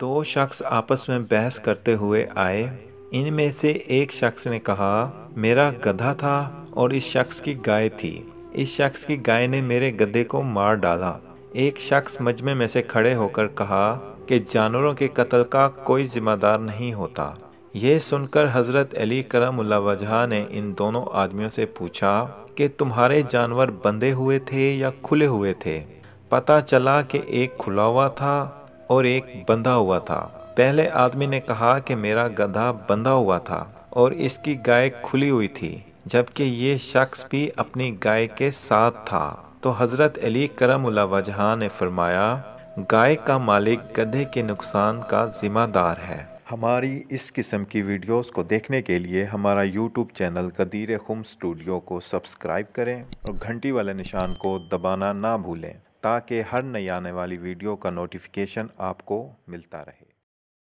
दो शख्स आपस में बहस करते हुए आए इनमें से एक शख्स ने कहा मेरा गधा था और इस शख्स की गाय थी इस शख्स की गाय ने मेरे गधे को मार डाला एक शख्स मजमे में से खड़े होकर कहा कि जानवरों के कत्ल का कोई जिम्मेदार नहीं होता यह सुनकर हज़रत अली करम वजह ने इन दोनों आदमियों से पूछा कि तुम्हारे जानवर बंधे हुए थे या खुले हुए थे पता चला कि एक खुला हुआ था और एक बंधा हुआ था पहले आदमी ने कहा कि मेरा गधा बंधा हुआ था और इसकी गाय खुली हुई थी जबकि ये शख्स भी अपनी गाय के साथ था तो हज़रत अली करम वजहा ने फरमाया गाय का मालिक गधे के नुकसान का ज़िम्मेदार है हमारी इस किस्म की वीडियोस को देखने के लिए हमारा यूट्यूब चैनल कदीर खुम स्टूडियो को सब्सक्राइब करें और घंटी वाले निशान को दबाना ना भूलें ताकि हर नई आने वाली वीडियो का नोटिफिकेशन आपको मिलता रहे